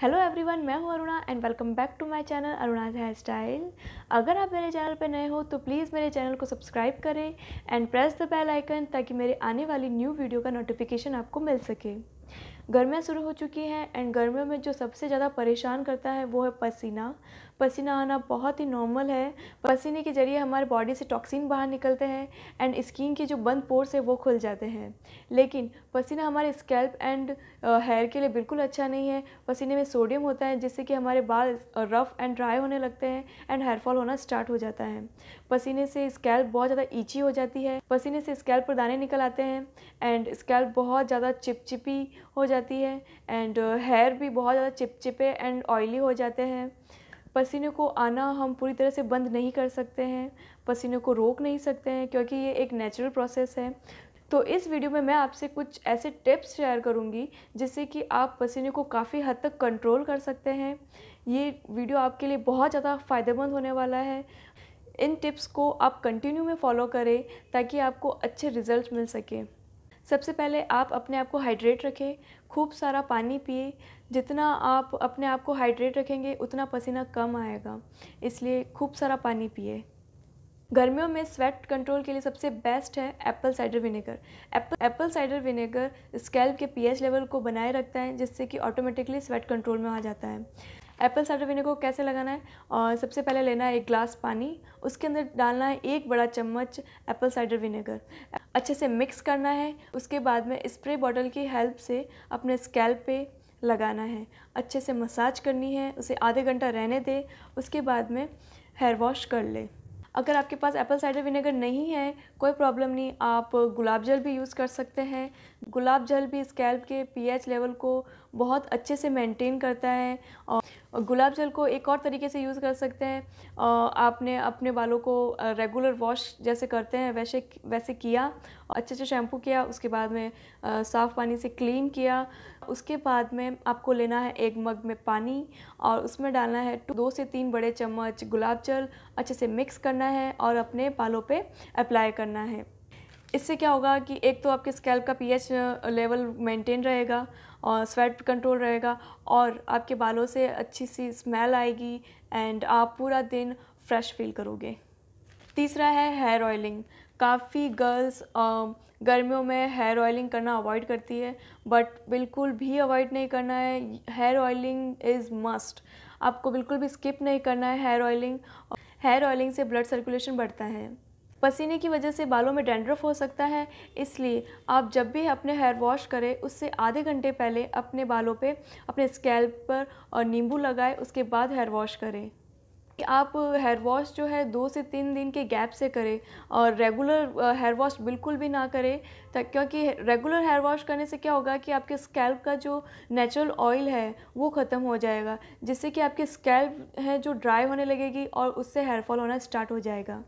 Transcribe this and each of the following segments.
hello everyone मैं हूं Aruna and welcome back to my channel Aruna's hair style अगर आप मेरे चैनल पर नए हो तो प्लीज़ मेरे चैनल को सब्सक्राइब करें and press the bell icon ताकि मेरे आने वाली न्यू वीडियो का नोटिफिकेशन आपको मिल सके गर्मियाँ शुरू हो चुकी हैं एंड गर्मियों में जो सबसे ज़्यादा परेशान करता है वो है पसीना पसीना आना बहुत ही नॉर्मल है पसीने के ज़रिए हमारे बॉडी से टॉक्सिन बाहर निकलते हैं एंड स्किन के जो बंद पोर्स है वो खुल जाते हैं लेकिन पसीना हमारे स्कैल्प एंड हेयर के लिए बिल्कुल अच्छा नहीं है पसीने में सोडियम होता है जिससे कि हमारे बाल रफ़ एंड ड्राई होने लगते हैं एंड हेयरफॉल होना स्टार्ट हो जाता है पसीने से स्कैल्प बहुत ज़्यादा ईची हो जाती है पसीने से स्कैल्प पर दाने निकल आते हैं एंड स्कैल्प बहुत ज़्यादा चिपचिपी हो जाती जाती है एंड हेयर uh, भी बहुत ज़्यादा चिपचिपे एंड ऑयली हो जाते हैं पसीने को आना हम पूरी तरह से बंद नहीं कर सकते हैं पसीने को रोक नहीं सकते हैं क्योंकि ये एक नेचुरल प्रोसेस है तो इस वीडियो में मैं आपसे कुछ ऐसे टिप्स शेयर करूंगी जिससे कि आप पसीने को काफ़ी हद तक कंट्रोल कर सकते हैं ये वीडियो आपके लिए बहुत ज़्यादा फ़ायदेमंद होने वाला है इन टिप्स को आप कंटिन्यू में फॉलो करें ताकि आपको अच्छे रिजल्ट मिल सकें सबसे पहले आप अपने आप को हाइड्रेट रखें खूब सारा पानी पिए जितना आप अपने आप को हाइड्रेट रखेंगे उतना पसीना कम आएगा इसलिए खूब सारा पानी पिए गर्मियों में स्वेट कंट्रोल के लिए सबसे बेस्ट है apple cider vinegar apple apple cider vinegar scalp के पीएच लेवल को बनाए रखता है जिससे कि ऑटोमेटिकली स्वेट कंट्रोल में आ जाता है एप्पल साइडर विनेगर को कैसे लगाना है और सबसे पहले लेना है एक ग्लास पानी उसके अंदर डालना है एक बड़ा चम्मच एप्पल साइडर विनेगर अच्छे से मिक्स करना है उसके बाद में स्प्रे बॉटल की हेल्प से अपने स्कैल्प पे लगाना है अच्छे से मसाज करनी है उसे आधे घंटा रहने दे उसके बाद में हेयर वॉश कर लें अगर आपके पास एप्पल साइडर विनेगर नहीं है कोई प्रॉब्लम नहीं आप गुलाब जल भी यूज़ कर सकते हैं गुलाब जल भी स्कैल्प के पीएच लेवल को बहुत अच्छे से मेंटेन करता है और गुलाब जल को एक और तरीके से यूज़ कर सकते हैं आपने अपने बालों को रेगुलर वॉश जैसे करते हैं वैसे वैसे किया अच्छे से शैम्पू किया उसके बाद में साफ़ पानी से क्लीन किया उसके बाद में आपको लेना है एक मग में पानी और उसमें डालना है दो से तीन बड़े चम्मच गुलाब जल अच्छे से मिक्स करना है और अपने बालों पे अप्लाई करना है इससे क्या होगा कि एक तो आपके स्कैल्प का पीएच लेवल मेंटेन रहेगा और स्वेट कंट्रोल रहेगा और आपके बालों से अच्छी सी स्मेल आएगी एंड आप पूरा दिन फ्रेश फील करोगे तीसरा है हेयर ऑयलिंग काफ़ी गर्ल्स गर्मियों में हेयर ऑयलिंग करना अवॉइड करती है बट बिल्कुल भी अवॉइड नहीं करना है हेयर ऑयलिंग इज़ मस्ट आपको बिल्कुल भी स्किप नहीं करना है हेयर ऑयलिंग हेयर ऑयलिंग से ब्लड सर्कुलेशन बढ़ता है पसीने की वजह से बालों में डेंड्रफ हो सकता है इसलिए आप जब भी अपने हेयर वॉश करें उससे आधे घंटे पहले अपने बालों पे अपने स्कैल्प पर और नींबू लगाएं उसके बाद हेयर वॉश करें आप हेयर वॉश जो है दो से तीन दिन के गैप से करें और रेगुलर हेयर वॉश बिल्कुल भी ना करें तक क्योंकि रेगुलर हेयर वॉश करने से क्या होगा कि आपके स्कैल्प का जो नेचुरल ऑयल है वो ख़त्म हो जाएगा जिससे कि आपके स्कैल्प है जो ड्राई होने लगेगी और उससे हेयर फॉल होना स्टार्ट हो जाएगा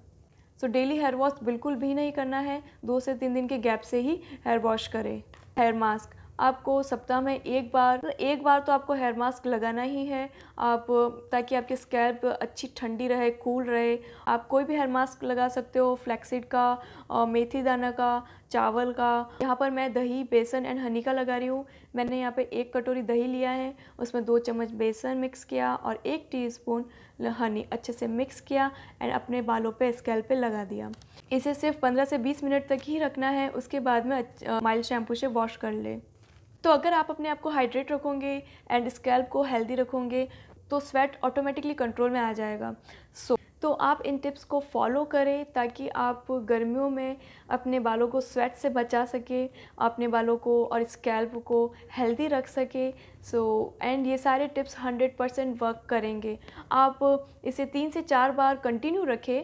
सो डेली हेयर वॉश बिल्कुल भी नहीं करना है दो से तीन दिन के गैप से ही हेयर वॉश करें हेयर मास्क आपको सप्ताह में एक बार तो एक बार तो आपको हेयर मास्क लगाना ही है आप ताकि आपकी स्कैल्प अच्छी ठंडी रहे कूल रहे आप कोई भी हेयर मास्क लगा सकते हो फ्लैक्सीड का मेथी दाना का चावल का यहाँ पर मैं दही बेसन एंड हनी का लगा रही हूँ मैंने यहाँ पे एक कटोरी दही लिया है उसमें दो चम्मच बेसन मिक्स किया और एक टीस्पून हनी अच्छे से मिक्स किया एंड अपने बालों पे स्कैल पे लगा दिया इसे सिर्फ 15 से 20 मिनट तक ही रखना है उसके बाद में माइल्ड शैम्पू से वॉश कर लें तो अगर आप अपने आप को हाइड्रेट रखोगे एंड स्कैल्प को हेल्दी रखोगे तो स्वेट ऑटोमेटिकली कंट्रोल में आ जाएगा सो so, तो आप इन टिप्स को फॉलो करें ताकि आप गर्मियों में अपने बालों को स्वेट से बचा सके अपने बालों को और स्कैल्प को हेल्दी रख सके सो एंड ये सारे टिप्स 100 परसेंट वर्क करेंगे आप इसे तीन से चार बार कंटिन्यू रखें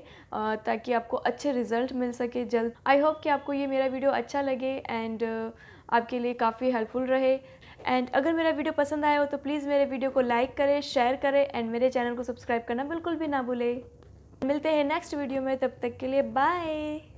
ताकि आपको अच्छे रिजल्ट मिल सके जल्द आई होप कि आपको ये मेरा वीडियो अच्छा लगे एंड uh, आपके लिए काफ़ी हेल्पफुल रहे एंड अगर मेरा वीडियो पसंद आया हो तो प्लीज़ मेरे वीडियो को लाइक करें शेयर करें एंड मेरे चैनल को सब्सक्राइब करना बिल्कुल भी ना भूलें मिलते हैं नेक्स्ट वीडियो में तब तक के लिए बाय